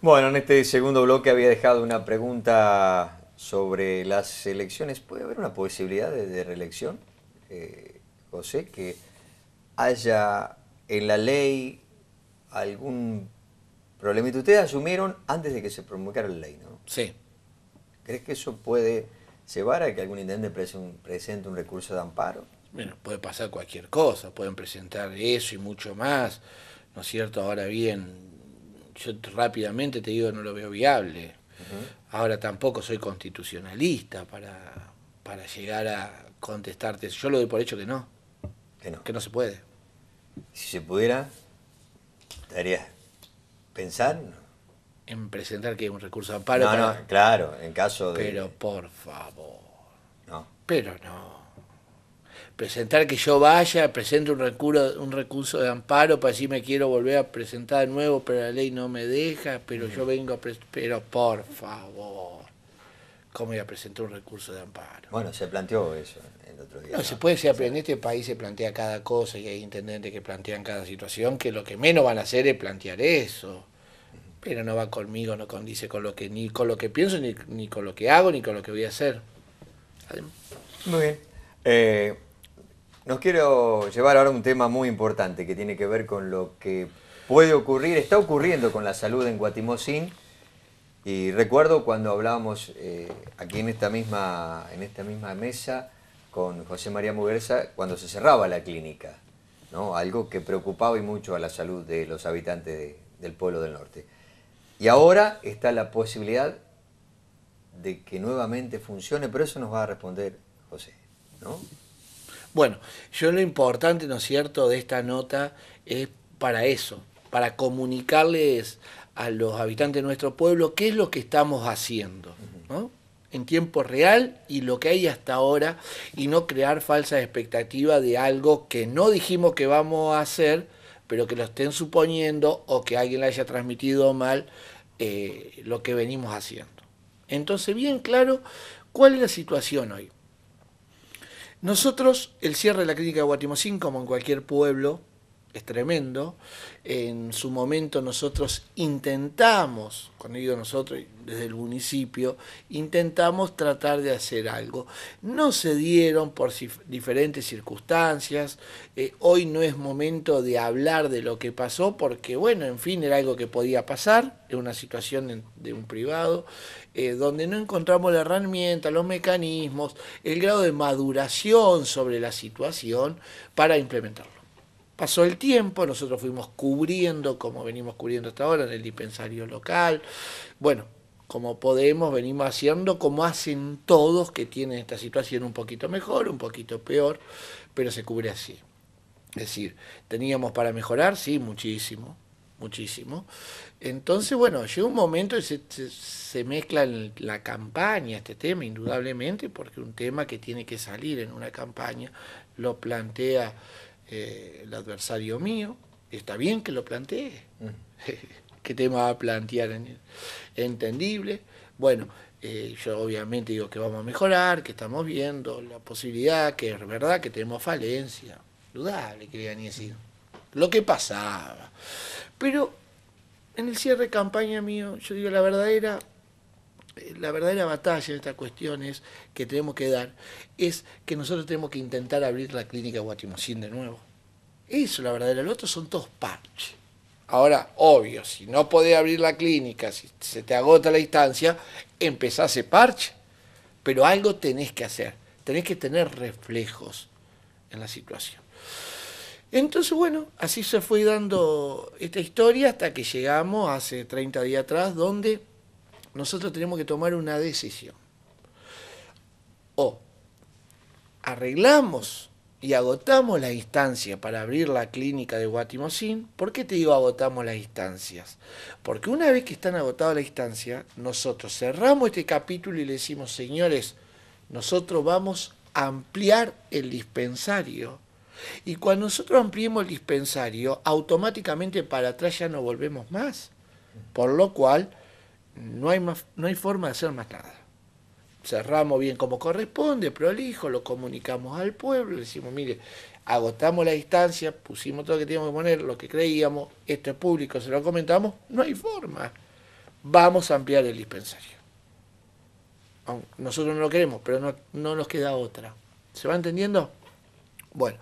Bueno, en este segundo bloque había dejado una pregunta sobre las elecciones. ¿Puede haber una posibilidad de, reelección, eh, José, que haya en la ley algún Y Ustedes asumieron antes de que se promulgara la ley, ¿no? Sí. ¿Crees que eso puede llevar a que algún intendente presente un recurso de amparo? Bueno, puede pasar cualquier cosa, pueden presentar eso y mucho más, ¿no es cierto? Ahora bien, yo rápidamente te digo, no lo veo viable. Ahora tampoco soy constitucionalista para, llegar a contestarte. Yo lo doy por hecho que no. Que no. Que no se puede. Si se pudiera, harías pensar? En presentar que hay un recurso de amparo. No, no, claro, en caso de. Pero por favor. No. Pero no presentar que yo vaya, presente un recurso, un recurso de amparo para decir me quiero volver a presentar de nuevo, pero la ley no me deja, pero yo vengo a pero por favor, ¿cómo voy a presentar un recurso de amparo? Bueno, se planteó eso el otro día. No, se puede ser, en este país se plantea cada cosa y hay intendentes que plantean cada situación, que lo que menos van a hacer es plantear eso. Pero no va conmigo, no condice con lo que ni con lo que pienso, ni, ni con lo que hago, ni con lo que voy a hacer. Muy bien. Eh, nos quiero llevar ahora a un tema muy importante que tiene que ver con lo que puede ocurrir, está ocurriendo con la salud en Guatimosín. Y recuerdo cuando hablábamos eh, aquí en esta, misma, en esta misma mesa con José María Muguerza, cuando se cerraba la clínica, ¿no? algo que preocupaba y mucho a la salud de los habitantes del pueblo del norte. Y ahora está la posibilidad de que nuevamente funcione, pero eso nos va a responder José, ¿no? Bueno, yo lo importante, ¿no es cierto?, de esta nota es para eso, para comunicarles a los habitantes de nuestro pueblo qué es lo que estamos haciendo, ¿no? en tiempo real y lo que hay hasta ahora y no crear falsas expectativas de algo que no dijimos que vamos a hacer, pero que lo estén suponiendo o que alguien le haya transmitido mal eh, lo que venimos haciendo. Entonces, bien claro, ¿cuál es la situación hoy? Nosotros, el cierre de la clínica de Guatimosín, como en cualquier pueblo, es tremendo. En su momento nosotros intentamos, con ellos nosotros desde el municipio, intentamos tratar de hacer algo. No se dieron por diferentes circunstancias. Eh, hoy no es momento de hablar de lo que pasó porque, bueno, en fin, era algo que podía pasar, en una situación de un privado, eh, donde no encontramos la herramienta, los mecanismos, el grado de maduración sobre la situación para implementarlo. Pasó el tiempo, nosotros fuimos cubriendo, como venimos cubriendo hasta ahora, en el dispensario local. Bueno, como podemos, venimos haciendo como hacen todos que tienen esta situación un poquito mejor, un poquito peor, pero se cubre así. Es decir, teníamos para mejorar, sí, muchísimo, muchísimo. Entonces, bueno, llega un momento y se, mezcla en la campaña este tema, indudablemente, porque un tema que tiene que salir en una campaña lo plantea eh, el adversario mío, está bien que lo plantee. ¿Qué tema va a plantear? Entendible. Bueno, eh, yo obviamente digo que vamos a mejorar, que estamos viendo la posibilidad, que es verdad que tenemos falencia. Dudable, quería ni decir. Lo que pasaba. Pero en el cierre de campaña mío, yo digo la verdadera la verdadera batalla en estas cuestiones que tenemos que dar es que nosotros tenemos que intentar abrir la clínica Guatemocín de nuevo. Eso, la verdadera. Lo otro son todos parches. Ahora, obvio, si no podés abrir la clínica, si se te agota la distancia, empezás a parche. Pero algo tenés que hacer. Tenés que tener reflejos en la situación. Entonces, bueno, así se fue dando esta historia hasta que llegamos hace 30 días atrás, donde nosotros tenemos que tomar una decisión. O arreglamos y agotamos la instancia para abrir la clínica de Guatimosín. ¿Por qué te digo agotamos las instancias? Porque una vez que están agotadas las instancias, nosotros cerramos este capítulo y le decimos, señores, nosotros vamos a ampliar el dispensario. Y cuando nosotros ampliemos el dispensario, automáticamente para atrás ya no volvemos más. Por lo cual, no hay, no hay forma de hacer más nada. Cerramos bien como corresponde, prolijo, lo comunicamos al pueblo, le decimos, mire, agotamos la distancia, pusimos todo lo que teníamos que poner, lo que creíamos, esto es público, se lo comentamos, no hay forma. Vamos a ampliar el dispensario. Nosotros no lo queremos, pero no, no nos queda otra. ¿Se va entendiendo? Bueno,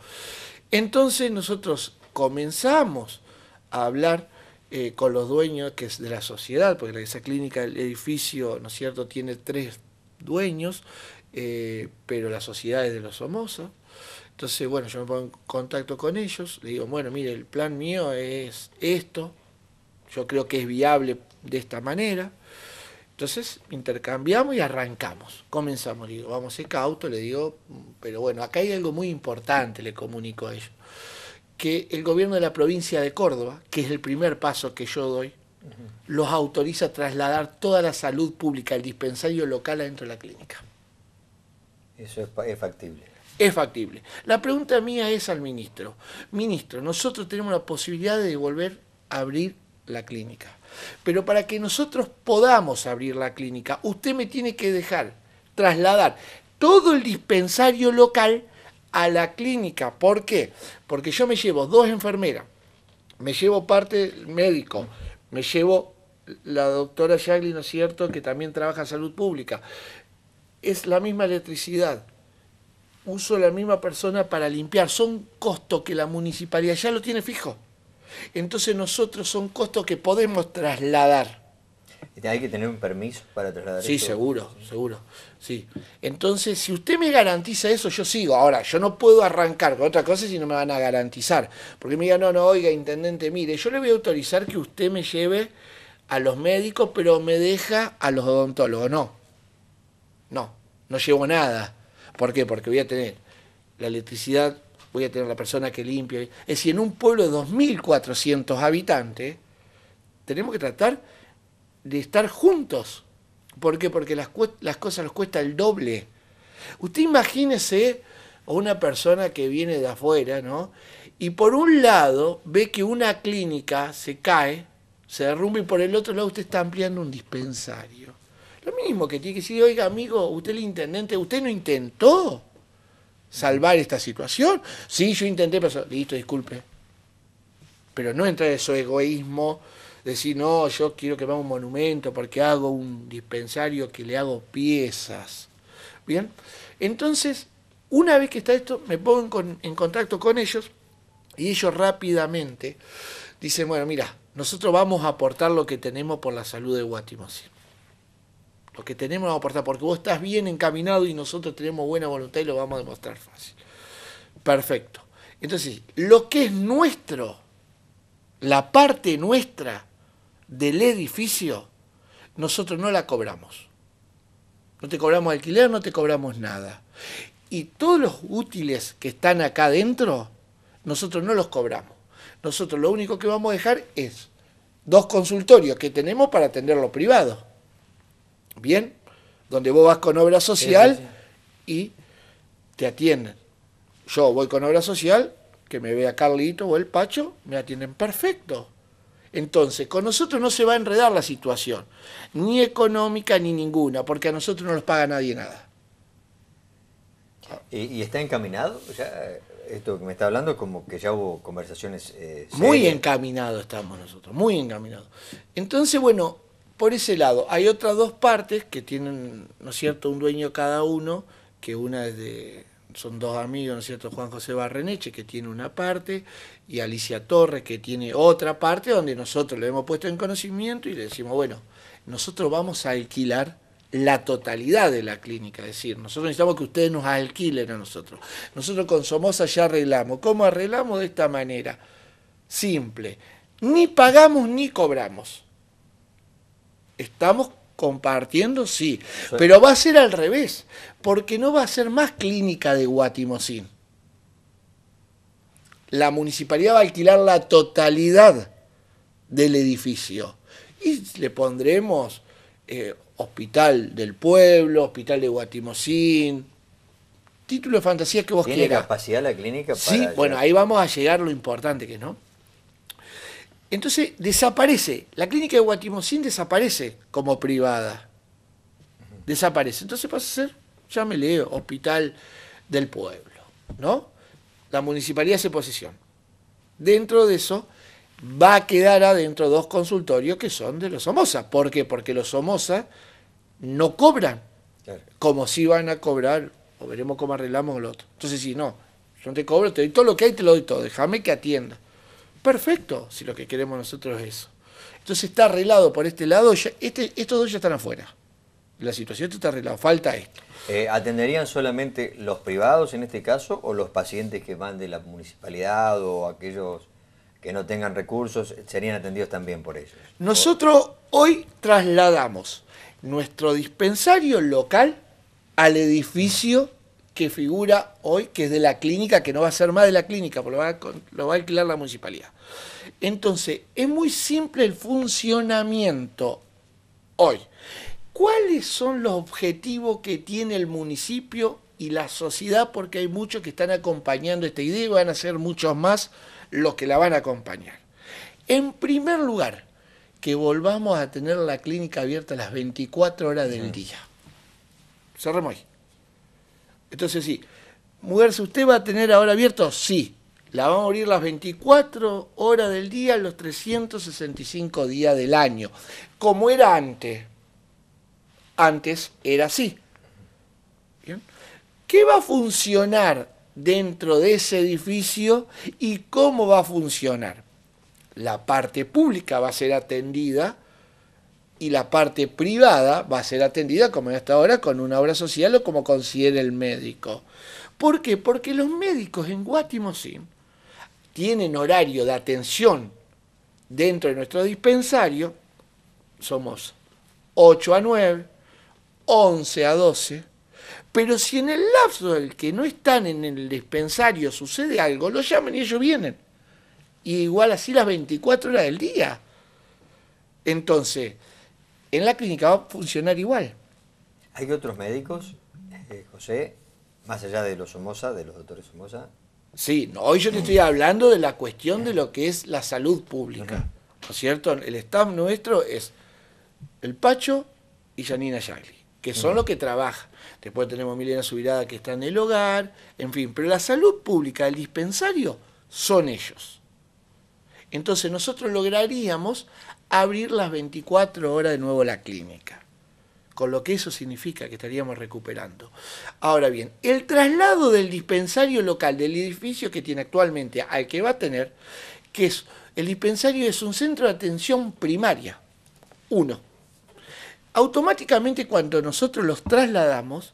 entonces nosotros comenzamos a hablar eh, con los dueños que es de la sociedad, porque esa clínica, el edificio, ¿no es cierto?, tiene tres dueños, eh, pero la sociedad es de los Somoza. Entonces, bueno, yo me pongo en contacto con ellos, le digo, bueno, mire, el plan mío es esto, yo creo que es viable de esta manera. Entonces intercambiamos y arrancamos, comenzamos, le digo, vamos a ser cautos, le digo, mm, pero bueno, acá hay algo muy importante, le comunico a ellos que el gobierno de la provincia de Córdoba, que es el primer paso que yo doy, los autoriza a trasladar toda la salud pública, el dispensario local adentro de la clínica. Eso es, es factible. Es factible. La pregunta mía es al ministro. Ministro, nosotros tenemos la posibilidad de volver a abrir la clínica. Pero para que nosotros podamos abrir la clínica, usted me tiene que dejar trasladar todo el dispensario local a la clínica. ¿Por qué? Porque yo me llevo dos enfermeras, me llevo parte médico, me llevo la doctora Jaglin, ¿no es cierto?, que también trabaja en salud pública. Es la misma electricidad. Uso la misma persona para limpiar. Son costos que la municipalidad ya lo tiene fijo. Entonces nosotros son costos que podemos trasladar. Este, hay que tener un permiso para trasladar Sí, seguro, seguro. Sí. Entonces, si usted me garantiza eso, yo sigo. Ahora, yo no puedo arrancar con otra cosa si no me van a garantizar. Porque me digan, no, no, oiga, intendente, mire, yo le voy a autorizar que usted me lleve a los médicos, pero me deja a los odontólogos. No. No, no llevo nada. ¿Por qué? Porque voy a tener la electricidad, voy a tener la persona que limpia. Es decir, en un pueblo de 2.400 habitantes, tenemos que tratar de estar juntos. ¿Por qué? Porque las, cosas nos cuesta el doble. Usted imagínese a una persona que viene de afuera, ¿no? Y por un lado ve que una clínica se cae, se derrumba y por el otro lado usted está ampliando un dispensario. Lo mismo que tiene que decir, oiga amigo, usted el intendente, usted no intentó salvar esta situación. Sí, yo intenté, pero listo, disculpe. Pero no entra en su egoísmo decir, no, yo quiero que haga un monumento porque hago un dispensario que le hago piezas. Bien, entonces, una vez que está esto, me pongo en, contacto con ellos y ellos rápidamente dicen, bueno, mira, nosotros vamos a aportar lo que tenemos por la salud de Guatimosín lo que tenemos vamos a aportar, porque vos estás bien encaminado y nosotros tenemos buena voluntad y lo vamos a demostrar fácil. Perfecto. Entonces, lo que es nuestro, la parte nuestra, del edificio, nosotros no la cobramos. No te cobramos alquiler, no te cobramos nada. Y todos los útiles que están acá adentro, nosotros no los cobramos. Nosotros lo único que vamos a dejar es dos consultorios que tenemos para atenderlo privado. Bien, donde vos vas con obra social y te atienden. Yo voy con obra social, que me vea Carlito o el Pacho, me atienden perfecto. Entonces, con nosotros no se va a enredar la situación, ni económica ni ninguna, porque a nosotros no nos paga nadie nada. ¿Y, está encaminado? esto que me está hablando, como que ya hubo conversaciones... Eh, muy encaminado estamos nosotros, muy encaminado. Entonces, bueno, por ese lado, hay otras dos partes que tienen, ¿no es cierto?, un dueño cada uno, que una es de son dos amigos, ¿no es cierto? Juan José Barreneche, que tiene una parte, y Alicia Torres, que tiene otra parte, donde nosotros le hemos puesto en conocimiento y le decimos, bueno, nosotros vamos a alquilar la totalidad de la clínica, es decir, nosotros necesitamos que ustedes nos alquilen a nosotros. Nosotros con Somoza ya arreglamos. ¿Cómo arreglamos? De esta manera, simple. Ni pagamos ni cobramos. Estamos compartiendo, sí, pero va a ser al revés, porque no va a ser más clínica de Guatimosín. La municipalidad va a alquilar la totalidad del edificio y le pondremos eh, hospital del pueblo, hospital de Guatimosín, título de fantasía que vos quieras. ¿Tiene capacidad la clínica para Sí, bueno, ahí vamos a llegar lo importante que no. Entonces desaparece, la clínica de Guatimosín desaparece como privada. Desaparece. Entonces pasa a ser, ya me leo, hospital del pueblo, ¿no? La municipalidad se posiciona, Dentro de eso va a quedar adentro dos consultorios que son de los Somoza. ¿Por qué? Porque los Somoza no cobran, como si van a cobrar, o veremos cómo arreglamos el otro. Entonces, si no, yo te cobro, te doy todo lo que hay, te lo doy todo, déjame que atienda. Perfecto, si lo que queremos nosotros es eso. Entonces está arreglado por este lado, ya, este, estos dos ya están afuera. La situación está arreglada, falta esto. Eh, ¿Atenderían solamente los privados en este caso o los pacientes que van de la municipalidad o aquellos que no tengan recursos serían atendidos también por ellos? Nosotros hoy trasladamos nuestro dispensario local al edificio que figura hoy, que es de la clínica, que no va a ser más de la clínica, porque lo va a, lo va alquilar la municipalidad. Entonces, es muy simple el funcionamiento hoy. ¿Cuáles son los objetivos que tiene el municipio y la sociedad? Porque hay muchos que están acompañando esta idea y van a ser muchos más los que la van a acompañar. En primer lugar, que volvamos a tener la clínica abierta las 24 horas del día. Cerremos ahí. Entonces sí, mudarse usted va a tener ahora abierto, sí. La vamos a abrir las 24 horas del día, los 365 días del año. Como era antes. Antes era así. ¿Qué va a funcionar dentro de ese edificio y cómo va a funcionar? La parte pública va a ser atendida y la parte privada va a ser atendida como hasta ahora con una obra social o como considere el médico. ¿Por qué? Porque los médicos en Guatimosín tienen horario de atención dentro de nuestro dispensario, somos 8 a 9, 11 a 12, pero si en el lapso del que no están en el dispensario sucede algo, lo llaman y ellos vienen. Y igual así las 24 horas del día. Entonces, en la clínica va a funcionar igual. ¿Hay otros médicos, eh, José, más allá de los Somoza, de los doctores Somoza? Sí, no, hoy yo te estoy hablando de la cuestión de lo que es la salud pública. ¿No es cierto? El staff nuestro es el Pacho y Janina Yagli, que son los que trabajan. Después tenemos Milena Subirada que está en el hogar, en fin, pero la salud pública, el dispensario, son ellos. Entonces nosotros lograríamos abrir las 24 horas de nuevo la clínica. Con lo que eso significa que estaríamos recuperando. Ahora bien, el traslado del dispensario local del edificio que tiene actualmente al que va a tener, que es, el dispensario es un centro de atención primaria. Uno. Automáticamente cuando nosotros los trasladamos,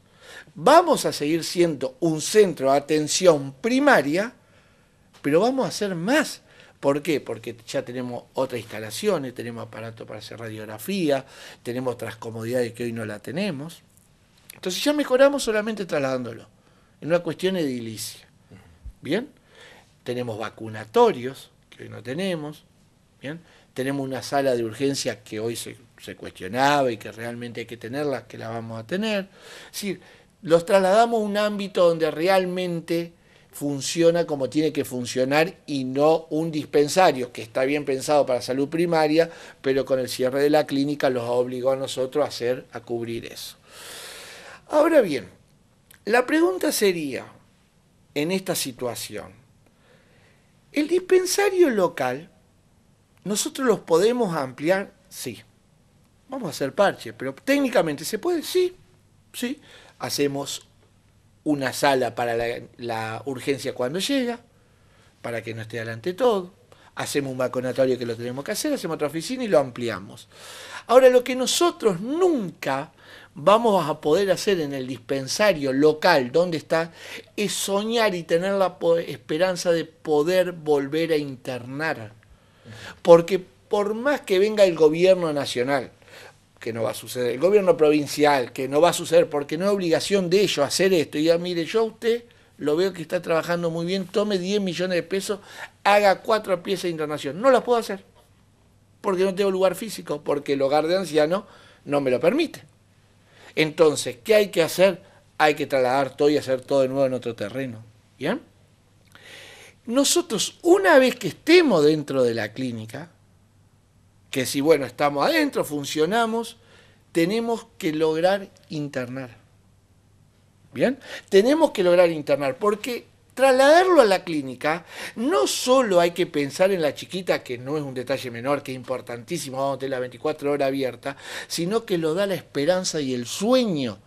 vamos a seguir siendo un centro de atención primaria, pero vamos a hacer más. ¿Por qué? Porque ya tenemos otras instalaciones, tenemos aparato para hacer radiografía, tenemos otras comodidades que hoy no la tenemos. Entonces ya mejoramos solamente trasladándolo, en una cuestión edilicia. ¿Bien? Tenemos vacunatorios, que hoy no tenemos. ¿Bien? Tenemos una sala de urgencia que hoy se, se cuestionaba y que realmente hay que tenerla, que la vamos a tener. Es decir, los trasladamos a un ámbito donde realmente funciona como tiene que funcionar y no un dispensario que está bien pensado para salud primaria, pero con el cierre de la clínica los obligó a nosotros a hacer a cubrir eso. Ahora bien, la pregunta sería en esta situación, el dispensario local nosotros los podemos ampliar, sí. Vamos a hacer parche, pero técnicamente se puede, sí. Sí, hacemos una sala para la, urgencia cuando llega, para que no esté adelante todo. Hacemos un vacunatorio que lo tenemos que hacer, hacemos otra oficina y lo ampliamos. Ahora, lo que nosotros nunca vamos a poder hacer en el dispensario local donde está, es soñar y tener la esperanza de poder volver a internar. Porque por más que venga el gobierno nacional, que no va a suceder, el gobierno provincial, que no va a suceder porque no hay obligación de ellos hacer esto. Y ya ah, mire, yo a usted lo veo que está trabajando muy bien, tome 10 millones de pesos, haga cuatro piezas de internación. No las puedo hacer porque no tengo lugar físico, porque el hogar de ancianos no me lo permite. Entonces, ¿qué hay que hacer? Hay que trasladar todo y hacer todo de nuevo en otro terreno. ¿Bien? Nosotros, una vez que estemos dentro de la clínica, que si, bueno, estamos adentro, funcionamos, tenemos que lograr internar. ¿Bien? Tenemos que lograr internar, porque trasladarlo a la clínica, no solo hay que pensar en la chiquita, que no es un detalle menor, que es importantísimo, vamos a tener la 24 horas abierta, sino que lo da la esperanza y el sueño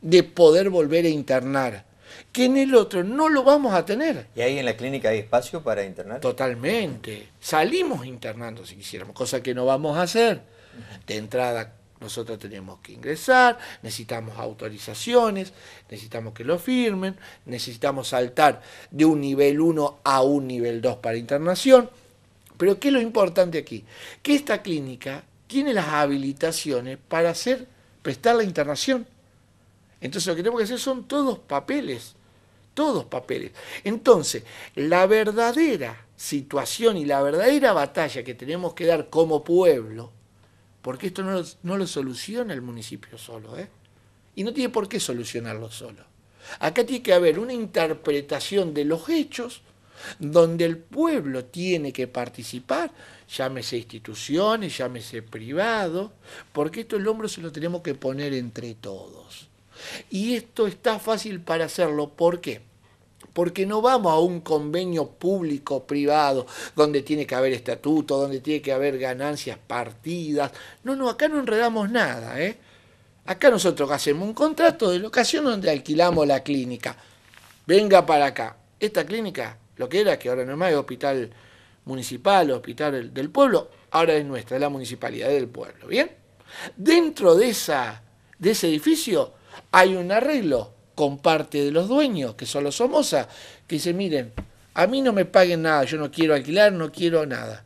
de poder volver a internar que en el otro no lo vamos a tener. ¿Y ahí en la clínica hay espacio para internar? Totalmente. Salimos internando si quisiéramos, cosa que no vamos a hacer. De entrada, nosotros tenemos que ingresar, necesitamos autorizaciones, necesitamos que lo firmen, necesitamos saltar de un nivel 1 a un nivel 2 para internación. Pero ¿qué es lo importante aquí? Que esta clínica tiene las habilitaciones para hacer, prestar la internación. Entonces lo que tenemos que hacer son todos papeles, todos papeles. Entonces, la verdadera situación y la verdadera batalla que tenemos que dar como pueblo, porque esto no lo, soluciona el municipio solo, ¿eh? y no tiene por qué solucionarlo solo. Acá tiene que haber una interpretación de los hechos donde el pueblo tiene que participar, llámese instituciones, llámese privado, porque esto el hombro se lo tenemos que poner entre todos. Y esto está fácil para hacerlo. ¿Por qué? Porque no vamos a un convenio público-privado donde tiene que haber estatuto, donde tiene que haber ganancias partidas. No, no, acá no enredamos nada. ¿eh? Acá nosotros hacemos un contrato de locación donde alquilamos la clínica. Venga para acá. Esta clínica, lo que era, que ahora no más es hospital municipal, hospital del pueblo, ahora es nuestra, es la municipalidad del pueblo. ¿Bien? Dentro de, esa, de ese edificio hay un arreglo con parte de los dueños, que son los Somoza, que dicen, miren, a mí no me paguen nada, yo no quiero alquilar, no quiero nada.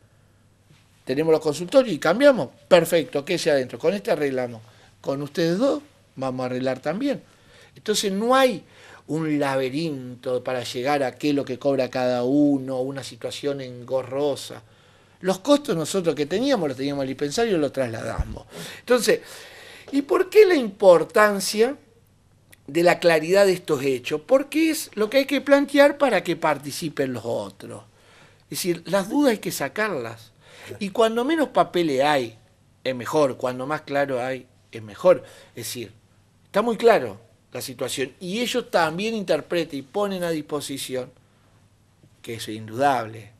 Tenemos los consultorios y cambiamos. Perfecto, que sea adentro. Con este arreglamos. Con ustedes dos vamos a arreglar también. Entonces no hay un laberinto para llegar a qué es lo que cobra cada uno, una situación engorrosa. Los costos nosotros que teníamos, los teníamos al dispensario, los trasladamos. Entonces, ¿Y por qué la importancia de la claridad de estos hechos? Porque es lo que hay que plantear para que participen los otros. Es decir, las dudas hay que sacarlas. Y cuando menos papeles hay, es mejor. Cuando más claro hay, es mejor. Es decir, está muy claro la situación. Y ellos también interpretan y ponen a disposición, que es indudable.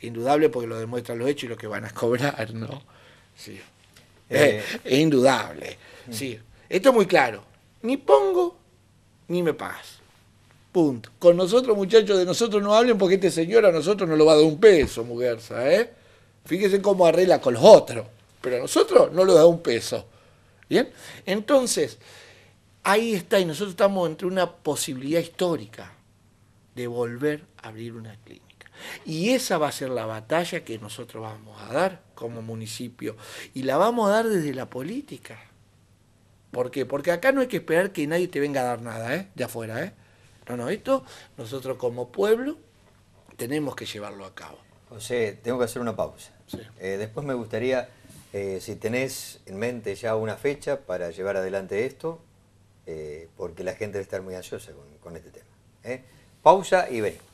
Indudable porque lo demuestran los hechos y lo que van a cobrar, ¿no? Sí. Es eh, indudable. Eh. Sí. Esto es muy claro. Ni pongo ni me pagas. Punto. Con nosotros, muchachos, de nosotros no hablen porque este señor a nosotros no lo va a dar un peso, Muguerza. ¿eh? Fíjense cómo arregla con los otros. Pero a nosotros no lo da un peso. ¿Bien? Entonces, ahí está, y nosotros estamos entre una posibilidad histórica de volver a abrir una clínica. Y esa va a ser la batalla que nosotros vamos a dar como municipio. Y la vamos a dar desde la política. ¿Por qué? Porque acá no hay que esperar que nadie te venga a dar nada, ¿eh? De afuera, ¿eh? No, no, esto nosotros como pueblo tenemos que llevarlo a cabo. José, tengo que hacer una pausa. Eh, después me gustaría, eh, si tenés en mente ya una fecha para llevar adelante esto, eh, porque la gente debe estar muy ansiosa con, con este tema. Pausa y venimos.